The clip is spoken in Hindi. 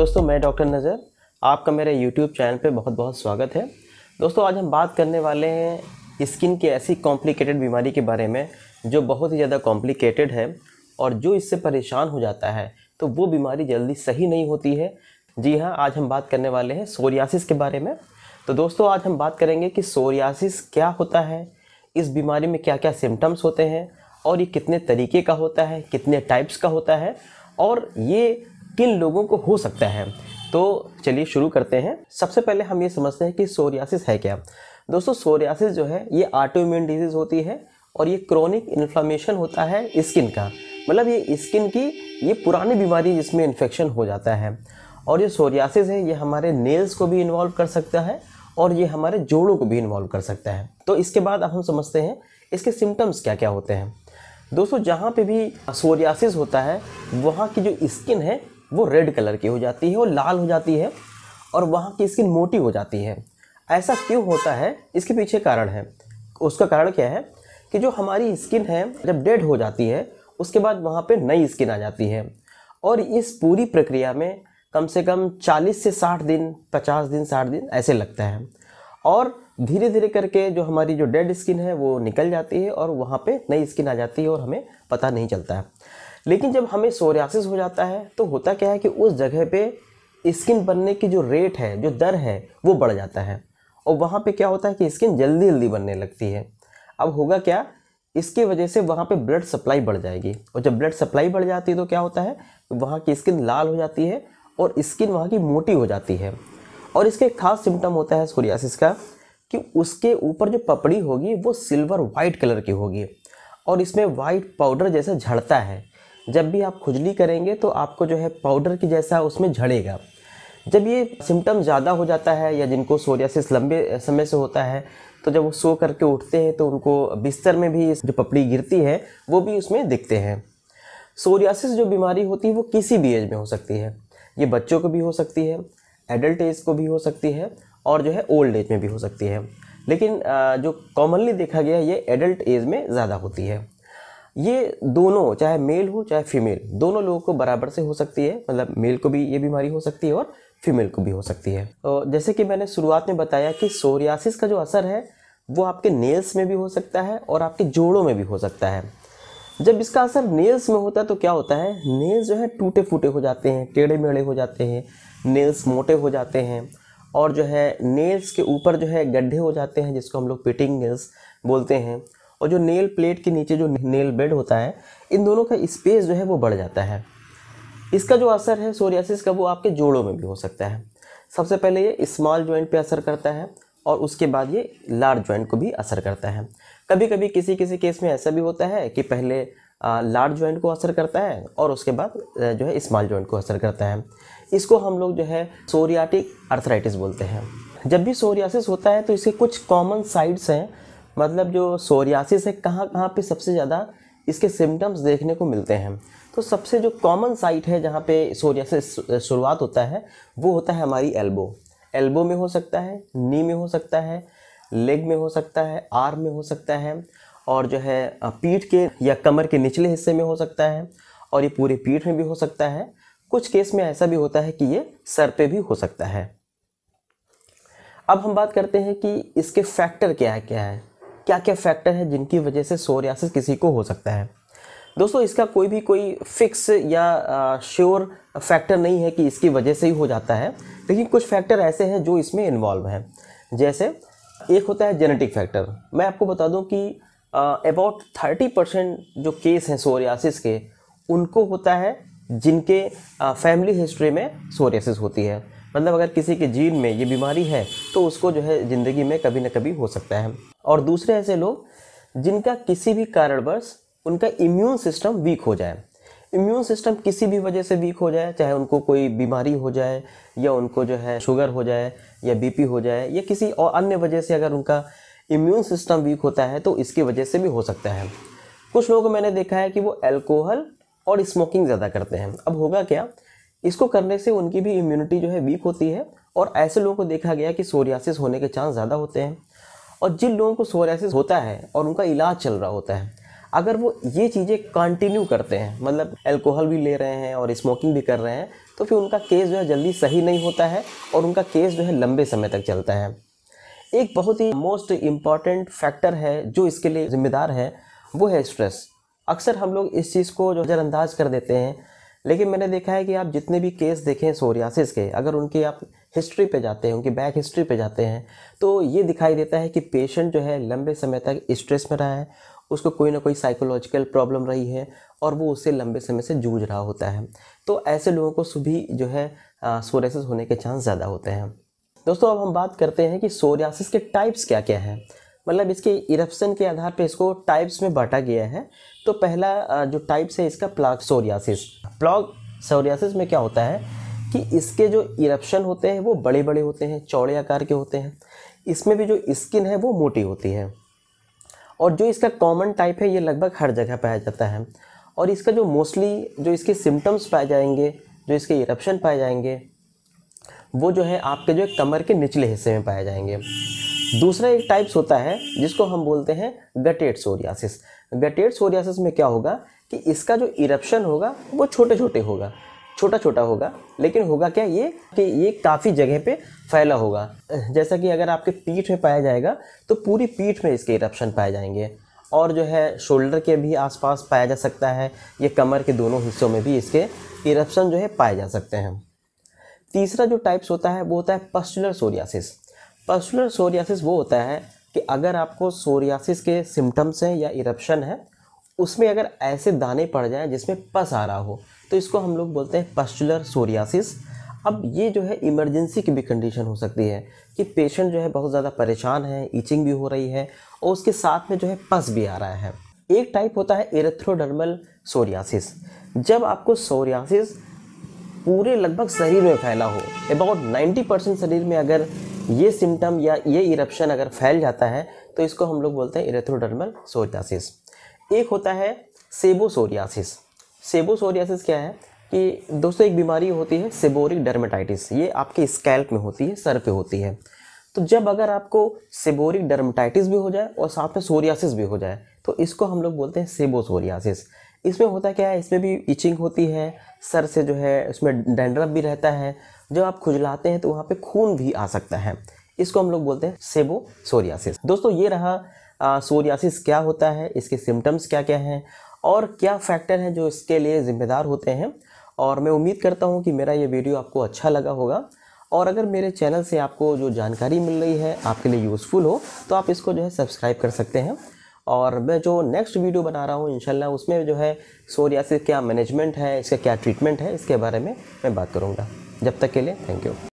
दोस्तों मैं डॉक्टर नज़र आपका मेरे यूट्यूब चैनल पे बहुत बहुत स्वागत है दोस्तों आज हम बात करने वाले हैं स्किन की ऐसी कॉम्प्लिकेटेड बीमारी के बारे में जो बहुत ही ज़्यादा कॉम्प्लिकेटेड है और जो इससे परेशान हो जाता है तो वो बीमारी जल्दी सही नहीं होती है जी हाँ आज हम बात करने वाले हैं सोरियासिस के बारे में तो दोस्तों आज हम बात करेंगे कि सोरियासिस क्या होता है इस बीमारी में क्या क्या सिम्टम्स होते हैं और ये कितने तरीके का होता है कितने टाइप्स का होता है और ये किन लोगों को हो सकता है तो चलिए शुरू करते हैं सबसे पहले हम ये समझते हैं कि सोरियासिस है क्या दोस्तों सोरियासिस जो है ये ऑटोइम्यून डिजीज़ होती है और ये क्रॉनिक इन्फ्लामेशन होता है स्किन का मतलब ये स्किन की ये पुरानी बीमारी जिसमें इन्फेक्शन हो जाता है और ये सोरियासिस है ये हमारे नेल्स को भी इन्वॉल्व कर सकता है और ये हमारे जोड़ों को भी इन्वॉल्व कर सकता है तो इसके बाद अब हम समझते हैं इसके सिम्टम्स क्या क्या होते हैं दोस्तों जहाँ पे भी सोरियासिस होता है वहाँ की जो स्किन है वो रेड कलर की हो जाती है और लाल हो जाती है और वहाँ की स्किन मोटी हो जाती है ऐसा क्यों होता है इसके पीछे कारण है उसका कारण क्या है कि जो हमारी स्किन है जब डेड हो जाती है उसके बाद वहाँ पे नई स्किन आ जाती है और इस पूरी प्रक्रिया में कम से कम 40 से 60 दिन 50 दिन 60 दिन ऐसे लगता है और धीरे धीरे करके जो हमारी जो डेड स्किन है वो निकल जाती है और वहाँ पे नई स्किन आ जाती है और हमें पता नहीं चलता है लेकिन जब हमें सोरियासिस हो जाता है तो होता क्या है कि उस जगह पे स्किन बनने की जो रेट है जो दर है वो बढ़ जाता है और वहाँ पे क्या होता है कि स्किन जल्दी जल्दी बनने लगती है अब होगा क्या इसकी वजह से वहाँ पे ब्लड सप्लाई बढ़ जाएगी और जब ब्लड सप्लाई बढ़ जाती है तो क्या होता है वहाँ की स्किन लाल हो जाती है और स्किन वहाँ की मोटी हो जाती है और इसके खास सिम्टम होता है सोरियासिस का कि उसके ऊपर जो पपड़ी होगी वो सिल्वर वाइट कलर की होगी और इसमें वाइट पाउडर जैसा झड़ता है जब भी आप खुजली करेंगे तो आपको जो है पाउडर की जैसा उसमें झड़ेगा जब ये सिम्टम ज़्यादा हो जाता है या जिनको सोरियासिस लंबे समय से होता है तो जब वो सो करके उठते हैं तो उनको बिस्तर में भी जो पपड़ी गिरती है वो भी उसमें दिखते हैं सोरियासिस जो बीमारी होती है वो किसी भी एज में हो सकती है ये बच्चों को भी हो सकती है एडल्ट एज को भी हो सकती है और जो है ओल्ड एज में भी हो सकती है लेकिन जो कॉमनली देखा गया ये एडल्ट एज में ज़्यादा होती है ये दोनों चाहे मेल हो चाहे फीमेल दोनों लोगों को बराबर से हो सकती है मतलब मेल को भी ये बीमारी हो सकती है और फीमेल को भी हो सकती है तो जैसे कि मैंने शुरुआत में बताया कि सोरियासिस का जो असर है वो आपके नेल्स में भी हो सकता है और आपके जोड़ों में भी हो सकता है जब इसका असर नेल्स में होता है तो क्या होता है नेल्स जो है टूटे फूटे हो जाते हैं टेढ़े मेढ़े हो जाते हैं नेल्स मोटे हो जाते हैं और जो है नेल्स के ऊपर जो है गड्ढे हो जाते हैं जिसको हम लोग पिटिंग नेल्स बोलते हैं और जो नेल प्लेट के नीचे जो नेल बेड होता है इन दोनों का स्पेस जो है वो बढ़ जाता है इसका जो असर है सोरियासिस का वो आपके जोड़ों में भी हो सकता है सबसे पहले ये स्मॉल जॉइंट पे असर करता है और उसके बाद ये लार्ज जॉइंट को भी असर करता है कभी कभी किसी किसी केस में ऐसा भी होता है कि पहले लार्ज जॉइंट को असर करता है और उसके बाद जो है स्मॉल जॉइंट को असर करता है इसको हम लोग जो है सोरियाटिक अर्थराइटिस बोलते हैं जब भी सोरियासिस होता है तो इसके कुछ कॉमन साइड्स हैं मतलब जो सोरियासिस है कहाँ कहाँ पे सबसे ज़्यादा इसके सिम्टम्स देखने को मिलते हैं तो सबसे जो कॉमन साइट है जहाँ पे सोरियासिस शुरुआत होता है वो होता है हमारी एल्बो एल्बो में हो सकता है नी में हो सकता है लेग में हो सकता है आर्म में हो सकता है और जो है पीठ के या कमर के निचले हिस्से में हो सकता है और ये पूरे पीठ में भी हो सकता है कुछ केस में ऐसा भी होता है कि ये सर पे भी हो सकता है अब हम बात करते हैं कि इसके फैक्टर क्या है क्या है क्या क्या फैक्टर है जिनकी वजह से सोरियासिस किसी को हो सकता है दोस्तों इसका कोई भी कोई फिक्स या श्योर फैक्टर नहीं है कि इसकी वजह से ही हो जाता है लेकिन कुछ फैक्टर ऐसे हैं जो इसमें इन्वॉल्व हैं जैसे एक होता है जेनेटिक फैक्टर मैं आपको बता दूं कि अबाउट थर्टी परसेंट जो केस हैं सोरियासिस के उनको होता है जिनके फैमिली हिस्ट्री में सोरियासिस होती है मतलब अगर किसी के जीन में ये बीमारी है तो उसको जो है ज़िंदगी में कभी ना कभी हो सकता है और दूसरे ऐसे लोग जिनका किसी भी कारणवश उनका इम्यून सिस्टम वीक हो जाए इम्यून सिस्टम किसी भी वजह से वीक हो जाए चाहे उनको कोई बीमारी हो जाए या उनको जो है शुगर हो जाए या बीपी हो जाए या किसी और अन्य वजह से अगर उनका इम्यून सिस्टम वीक होता है तो इसकी वजह से भी हो सकता है कुछ लोगों को मैंने देखा है कि वो एल्कोहल और स्मोकिंग ज़्यादा करते हैं अब होगा क्या इसको करने से उनकी भी इम्यूनिटी जो है वीक होती है और ऐसे लोगों को देखा गया कि सोरियासिस होने के चांस ज़्यादा होते हैं और जिन लोगों को सोरियासिस होता है और उनका इलाज चल रहा होता है अगर वो ये चीज़ें कंटिन्यू करते हैं मतलब अल्कोहल भी ले रहे हैं और स्मोकिंग भी कर रहे हैं तो फिर उनका केस जो है जल्दी सही नहीं होता है और उनका केस जो है लंबे समय तक चलता है एक बहुत ही मोस्ट इम्पॉर्टेंट फैक्टर है जो इसके लिए ज़िम्मेदार है वो है स्ट्रेस अक्सर हम लोग इस चीज़ को जो नज़रअंदाज कर देते हैं लेकिन मैंने देखा है कि आप जितने भी केस देखें हैं सोरियासिस के अगर उनकी आप हिस्ट्री पे जाते हैं उनकी बैक हिस्ट्री पे जाते हैं तो ये दिखाई देता है कि पेशेंट जो है लंबे समय तक स्ट्रेस में रहा है उसको कोई ना कोई साइकोलॉजिकल प्रॉब्लम रही है और वो उससे लंबे समय से जूझ रहा होता है तो ऐसे लोगों को सुबह जो है सोरियासिस होने के चांस ज़्यादा होते हैं दोस्तों अब हम बात करते हैं कि सोरियासिस के टाइप्स क्या क्या हैं मतलब इसके इरप्शन के आधार पे इसको टाइप्स में बांटा गया है तो पहला जो टाइप्स है इसका प्लाग सोरियासिस प्लाग सोरियासिस में क्या होता है कि इसके जो इरप्शन होते हैं वो बड़े बड़े होते हैं चौड़े आकार के होते हैं इसमें भी जो स्किन है वो मोटी होती है और जो इसका कॉमन टाइप है ये लगभग हर जगह पाया जाता है और इसका जो मोस्टली जो इसके सिम्टम्स पाए जाएंगे जो इसके इरप्शन पाए जाएंगे वो जो है आपके जो कमर के निचले हिस्से में पाए जाएंगे दूसरा एक टाइप्स होता है जिसको हम बोलते हैं गटेड सोरियासिस गटेड सोरियासिस में क्या होगा कि इसका जो इरप्शन होगा वो छोटे छोटे होगा छोटा छोटा होगा लेकिन होगा क्या ये कि ये काफ़ी जगह पे फैला होगा जैसा कि अगर आपके पीठ में पाया जाएगा तो पूरी पीठ में इसके इरप्शन पाए जाएंगे और जो है शोल्डर के भी आसपास पाया जा सकता है ये कमर के दोनों हिस्सों में भी इसके इरप्शन जो है पाए जा सकते हैं तीसरा जो टाइप्स होता है वो होता है पस्टुलर सोरियासिस पर्सुलर सोरियासिस वो होता है कि अगर आपको सोरियासिस के सिम्टम्स हैं या इरप्शन है उसमें अगर ऐसे दाने पड़ जाएं जिसमें पस आ रहा हो तो इसको हम लोग बोलते हैं पस्टुलर सोरियासिस अब ये जो है इमरजेंसी की भी कंडीशन हो सकती है कि पेशेंट जो है बहुत ज़्यादा परेशान है ईचिंग भी हो रही है और उसके साथ में जो है पस भी आ रहा है एक टाइप होता है एरेथ्रोडर्मल सोरियासिस जब आपको सोरियासिस पूरे लगभग शरीर में फैला हो अबाउट 90 परसेंट शरीर में अगर ये सिम्टम या ये इरप्शन अगर फैल जाता है तो इसको हम लोग बोलते हैं इरेथ्रोडर्मल सोरियासिस एक होता है सेबोसोरियासिस सेबोसोरियासिस क्या है कि दोस्तों एक बीमारी होती है सेबोरिक डर्मेटाइटिस ये आपके स्कैल्प में होती है सर पे होती है तो जब अगर आपको सेबोरिक डर्मेटाइटिस भी हो जाए और साथ में सोरियासिस भी हो जाए तो इसको हम लोग बोलते हैं सेबोसोरियासिस इसमें होता क्या है इसमें भी इचिंग होती है सर से जो है उसमें डेंड्रप भी रहता है जब आप खुजलाते हैं तो वहाँ पे खून भी आ सकता है इसको हम लोग बोलते हैं सेबो सोरियासिस दोस्तों ये रहा आ, सोरियासिस क्या होता है इसके सिम्टम्स क्या क्या हैं और क्या फैक्टर हैं जो इसके लिए ज़िम्मेदार होते हैं और मैं उम्मीद करता हूँ कि मेरा ये वीडियो आपको अच्छा लगा होगा और अगर मेरे चैनल से आपको जो जानकारी मिल रही है आपके लिए यूज़फुल हो तो आप इसको जो है सब्सक्राइब कर सकते हैं और मैं जो नेक्स्ट वीडियो बना रहा हूँ इनशाला उसमें जो है सोरियासिस क्या मैनेजमेंट है इसका क्या ट्रीटमेंट है इसके बारे में मैं बात करूँगा जब तक के लिए थैंक यू